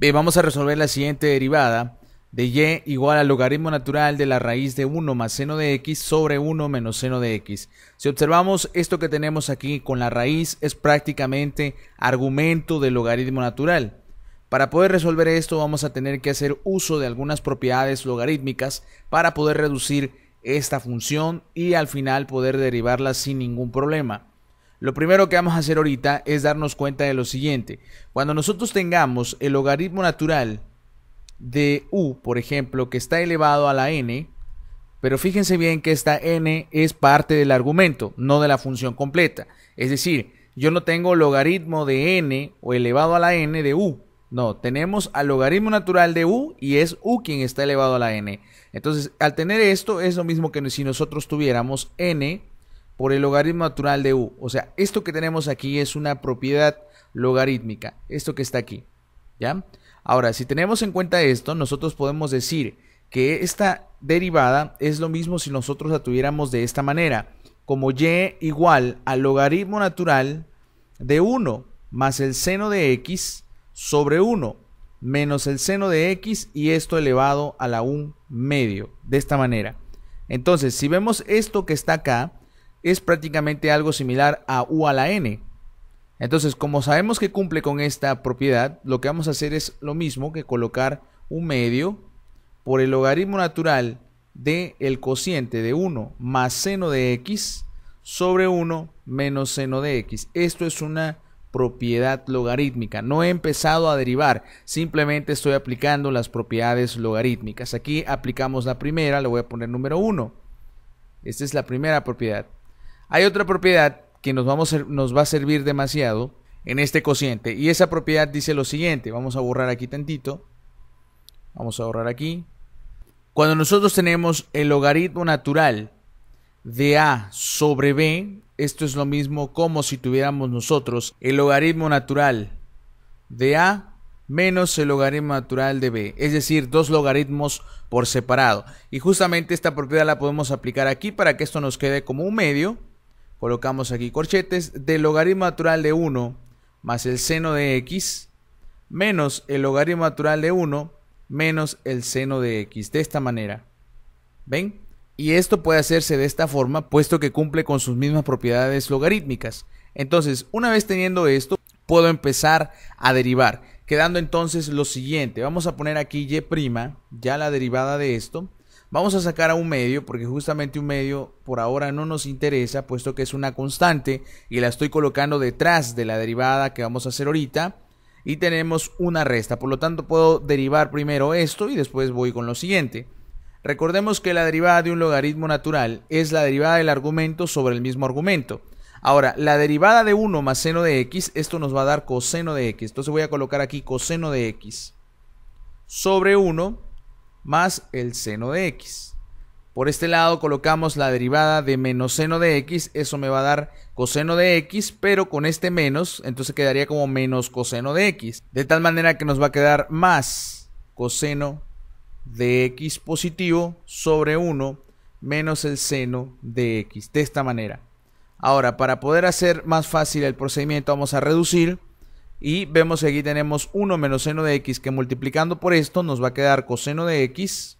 Bien, eh, vamos a resolver la siguiente derivada de y igual al logaritmo natural de la raíz de 1 más seno de x sobre 1 menos seno de x. Si observamos esto que tenemos aquí con la raíz es prácticamente argumento del logaritmo natural. Para poder resolver esto vamos a tener que hacer uso de algunas propiedades logarítmicas para poder reducir esta función y al final poder derivarla sin ningún problema. Lo primero que vamos a hacer ahorita es darnos cuenta de lo siguiente. Cuando nosotros tengamos el logaritmo natural de u, por ejemplo, que está elevado a la n, pero fíjense bien que esta n es parte del argumento, no de la función completa. Es decir, yo no tengo logaritmo de n o elevado a la n de u. No, tenemos al logaritmo natural de u y es u quien está elevado a la n. Entonces, al tener esto es lo mismo que si nosotros tuviéramos n por el logaritmo natural de u. O sea, esto que tenemos aquí es una propiedad logarítmica, esto que está aquí. ¿Ya? Ahora, si tenemos en cuenta esto, nosotros podemos decir que esta derivada es lo mismo si nosotros la tuviéramos de esta manera, como y igual al logaritmo natural de 1 más el seno de x sobre 1 menos el seno de x y esto elevado a la 1 medio, de esta manera. Entonces, si vemos esto que está acá, es prácticamente algo similar a U a la N. Entonces, como sabemos que cumple con esta propiedad, lo que vamos a hacer es lo mismo que colocar un medio por el logaritmo natural de el cociente de 1 más seno de x sobre 1 menos seno de x. Esto es una propiedad logarítmica. No he empezado a derivar, simplemente estoy aplicando las propiedades logarítmicas. Aquí aplicamos la primera, le voy a poner número 1. Esta es la primera propiedad. Hay otra propiedad que nos, va a servir demasiado en este cociente. Y esa propiedad dice lo siguiente. Vamos a borrar aquí tantito. Vamos a borrar aquí. Cuando nosotros tenemos el logaritmo natural de A sobre B, esto es lo mismo como si tuviéramos nosotros el logaritmo natural de A menos el logaritmo natural de B, es decir, dos logaritmos por separado. Y justamente esta propiedad la podemos aplicar aquí para que esto nos quede como un medio colocamos aquí corchetes del logaritmo natural de 1 más el seno de x menos el logaritmo natural de 1 menos el seno de x, de esta manera. ¿Ven? Y esto puede hacerse de esta forma, puesto que cumple con sus mismas propiedades logarítmicas. Entonces, una vez teniendo esto, puedo empezar a derivar, quedando entonces lo siguiente. Vamos a poner aquí y', ya la derivada de esto, Vamos a sacar a un medio porque justamente un medio por ahora no nos interesa puesto que es una constante y la estoy colocando detrás de la derivada que vamos a hacer ahorita y tenemos una resta. Por lo tanto puedo derivar primero esto y después voy con lo siguiente. Recordemos que la derivada de un logaritmo natural es la derivada del argumento sobre el mismo argumento. Ahora, la derivada de 1 más seno de x, esto nos va a dar coseno de x. Entonces voy a colocar aquí coseno de x sobre 1 más el seno de x. Por este lado colocamos la derivada de menos seno de x, eso me va a dar coseno de x, pero con este menos, entonces quedaría como menos coseno de x. De tal manera que nos va a quedar más coseno de x positivo sobre 1 menos el seno de x, de esta manera. Ahora, para poder hacer más fácil el procedimiento, vamos a reducir y vemos que aquí tenemos 1 menos seno de x, que multiplicando por esto nos va a quedar coseno de x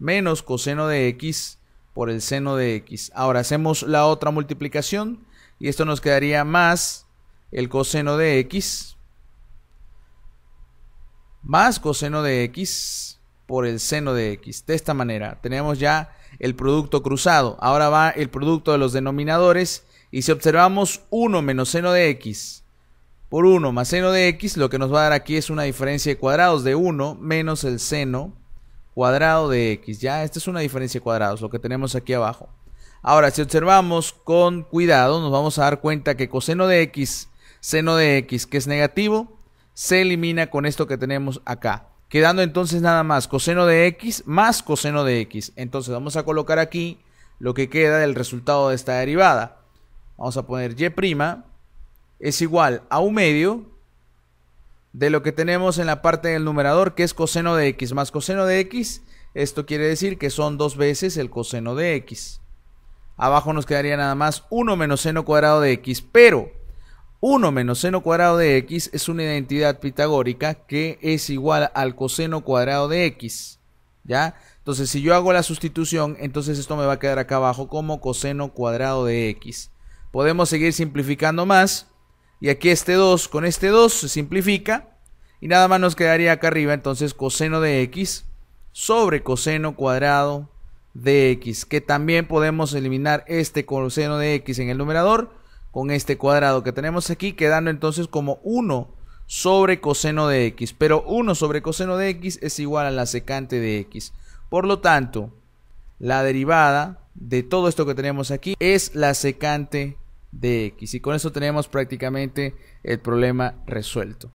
menos coseno de x por el seno de x. Ahora hacemos la otra multiplicación y esto nos quedaría más el coseno de x más coseno de x por el seno de x. De esta manera tenemos ya el producto cruzado. Ahora va el producto de los denominadores y si observamos 1 menos seno de x por 1 más seno de x, lo que nos va a dar aquí es una diferencia de cuadrados de 1 menos el seno cuadrado de x. Ya, esta es una diferencia de cuadrados, lo que tenemos aquí abajo. Ahora, si observamos con cuidado, nos vamos a dar cuenta que coseno de x, seno de x, que es negativo, se elimina con esto que tenemos acá. Quedando entonces nada más coseno de x más coseno de x. Entonces vamos a colocar aquí lo que queda del resultado de esta derivada. Vamos a poner y' es igual a un medio de lo que tenemos en la parte del numerador, que es coseno de x más coseno de x. Esto quiere decir que son dos veces el coseno de x. Abajo nos quedaría nada más 1 menos seno cuadrado de x, pero 1 menos seno cuadrado de x es una identidad pitagórica que es igual al coseno cuadrado de x. ¿Ya? Entonces, si yo hago la sustitución, entonces esto me va a quedar acá abajo como coseno cuadrado de x. Podemos seguir simplificando más. Y aquí este 2 con este 2 se simplifica. Y nada más nos quedaría acá arriba entonces coseno de x sobre coseno cuadrado de x. Que también podemos eliminar este coseno de x en el numerador con este cuadrado que tenemos aquí. Quedando entonces como 1 sobre coseno de x. Pero 1 sobre coseno de x es igual a la secante de x. Por lo tanto, la derivada de todo esto que tenemos aquí es la secante de X. Y con eso tenemos prácticamente el problema resuelto.